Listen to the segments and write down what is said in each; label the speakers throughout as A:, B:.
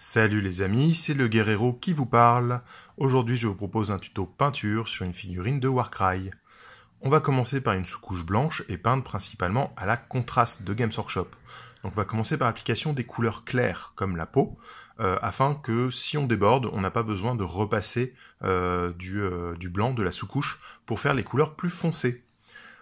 A: Salut les amis, c'est le Guerrero qui vous parle. Aujourd'hui je vous propose un tuto peinture sur une figurine de Warcry. On va commencer par une sous-couche blanche et peindre principalement à la contraste de Games Workshop. Donc on va commencer par l'application des couleurs claires comme la peau, euh, afin que si on déborde, on n'a pas besoin de repasser euh, du, euh, du blanc de la sous-couche pour faire les couleurs plus foncées.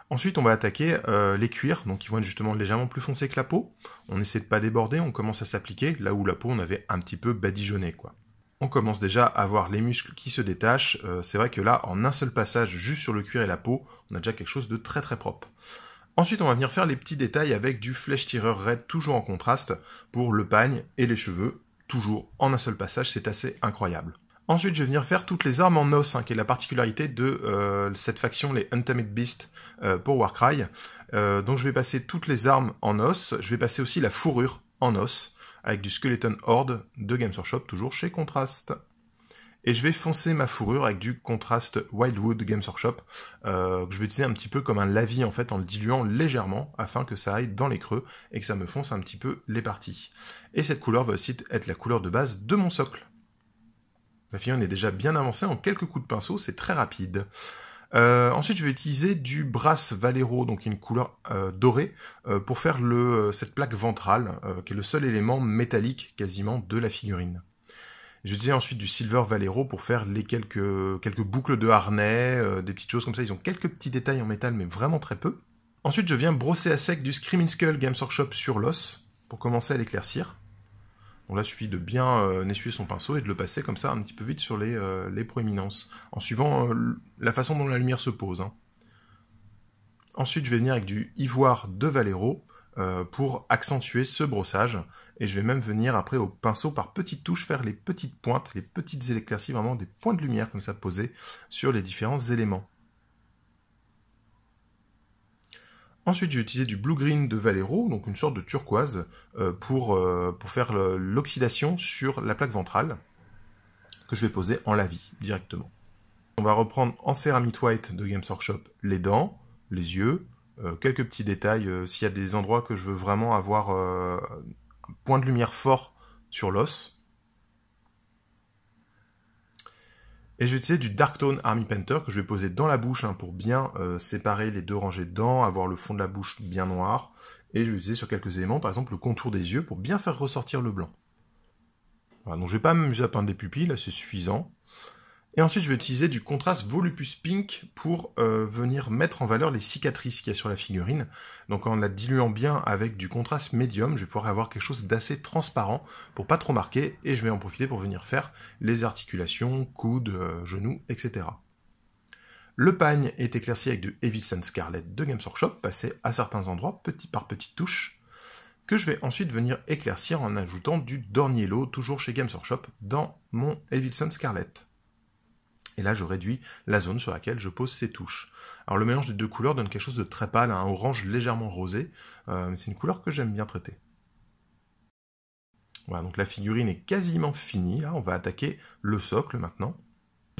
A: Ensuite, on va attaquer euh, les cuirs, donc ils vont être justement légèrement plus foncés que la peau. On essaie de pas déborder, on commence à s'appliquer là où la peau on avait un petit peu badigeonné quoi. On commence déjà à voir les muscles qui se détachent. Euh, c'est vrai que là, en un seul passage, juste sur le cuir et la peau, on a déjà quelque chose de très très propre. Ensuite, on va venir faire les petits détails avec du flèche tireur raide toujours en contraste pour le pagne et les cheveux, toujours en un seul passage, c'est assez incroyable. Ensuite, je vais venir faire toutes les armes en os, hein, qui est la particularité de euh, cette faction, les Untamed Beasts, euh, pour Warcry. Euh, donc je vais passer toutes les armes en os, je vais passer aussi la fourrure en os, avec du Skeleton Horde de Games Workshop, toujours chez Contrast. Et je vais foncer ma fourrure avec du Contrast Wildwood Games Workshop, que je vais utiliser un petit peu comme un lavis en fait, en le diluant légèrement, afin que ça aille dans les creux, et que ça me fonce un petit peu les parties. Et cette couleur va aussi être la couleur de base de mon socle. La figurine est déjà bien avancée en quelques coups de pinceau, c'est très rapide. Euh, ensuite, je vais utiliser du Brass Valero, donc une couleur euh, dorée, euh, pour faire cette plaque ventrale, qui est le seul élément métallique quasiment de la figurine. Je vais ensuite du Silver Valero pour faire les quelques, quelques boucles de harnais, des petites choses comme ça. Ils ont quelques petits détails en métal, mais vraiment très peu. Ensuite, je viens brosser à sec du Screaming Skull Games Workshop sur l'os, pour commencer à l'éclaircir. On là, il suffit de bien euh, essuyer son pinceau et de le passer comme ça un petit peu vite sur les, euh, proéminences, en suivant euh, la façon dont la lumière se pose. Hein. Ensuite, je vais venir avec du ivoire de Valero pour accentuer ce brossage. Et je vais même venir après au pinceau par petites touches faire les petites pointes, les petites éclaircies, vraiment des points de lumière comme ça posés sur les différents éléments. Ensuite, j'ai utilisé du blue green de Valero, donc une sorte de turquoise, euh, pour, euh, pour faire l'oxydation sur la plaque ventrale, que je vais poser en lavis directement. On va reprendre en céramite white de Games Workshop les dents, les yeux, euh, quelques petits détails s'il y a des endroits que je veux vraiment avoir un point de lumière fort sur l'os. Et je vais utiliser du Tone Army Painter que je vais poser dans la bouche hein, pour bien euh, séparer les deux rangées de dents, avoir le fond de la bouche bien noir. Et je vais utiliser sur quelques éléments, par exemple le contour des yeux pour bien faire ressortir le blanc. Voilà, donc je vais pas m'amuser à peindre des pupilles, là c'est suffisant. Et ensuite, je vais utiliser du contraste Volupus Pink pour euh, venir mettre en valeur les cicatrices qu'il y a sur la figurine. Donc en la diluant bien avec du contraste médium, je vais pouvoir avoir quelque chose d'assez transparent pour pas trop marquer, et je vais en profiter pour venir faire les articulations, coudes, euh, genoux, etc. Le pagne est éclairci avec du Evil Sun Scarlet de Games Workshop, passé à certains endroits petit par petite touche, que je vais ensuite venir éclaircir en ajoutant du Dorniello, toujours chez Games Workshop, dans mon Evil Sun Scarlet et là je réduis la zone sur laquelle je pose ces touches. Alors le mélange des deux couleurs donne quelque chose de très pâle, un orange légèrement rosé, euh, c'est une couleur que j'aime bien traiter. Voilà, donc la figurine est quasiment finie, on va attaquer le socle maintenant.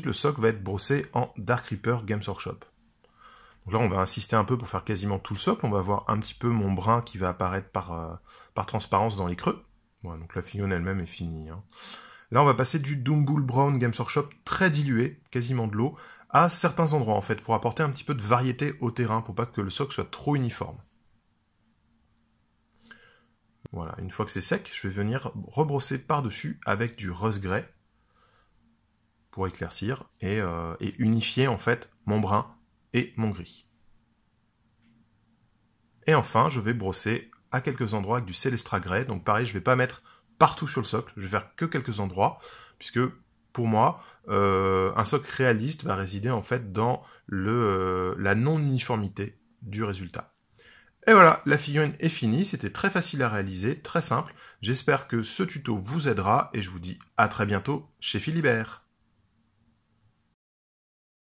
A: Le socle va être brossé en Dark Reaper Games Workshop. Donc là, on va insister un peu pour faire quasiment tout le socle. On va voir un petit peu mon brun qui va apparaître par, euh, par transparence dans les creux. Voilà, donc la figurine elle-même est finie. Hein. Là, on va passer du Doombull Brown Games Workshop très dilué, quasiment de l'eau, à certains endroits en fait, pour apporter un petit peu de variété au terrain, pour pas que le soc soit trop uniforme. Voilà, une fois que c'est sec, je vais venir rebrosser par-dessus avec du rose grey pour éclaircir euh, et, unifier en fait mon brun et mon gris. Et enfin, je vais brosser à quelques endroits avec du Celestra Grey. Donc pareil, je ne vais pas mettre partout sur le socle. Je vais faire que quelques endroits, puisque pour moi, euh, un socle réaliste va résider en fait dans le, euh, la non-uniformité du résultat. Et voilà, la figurine est finie, c'était très facile à réaliser, très simple. J'espère que ce tuto vous aidera et je vous dis à très bientôt chez Philibert.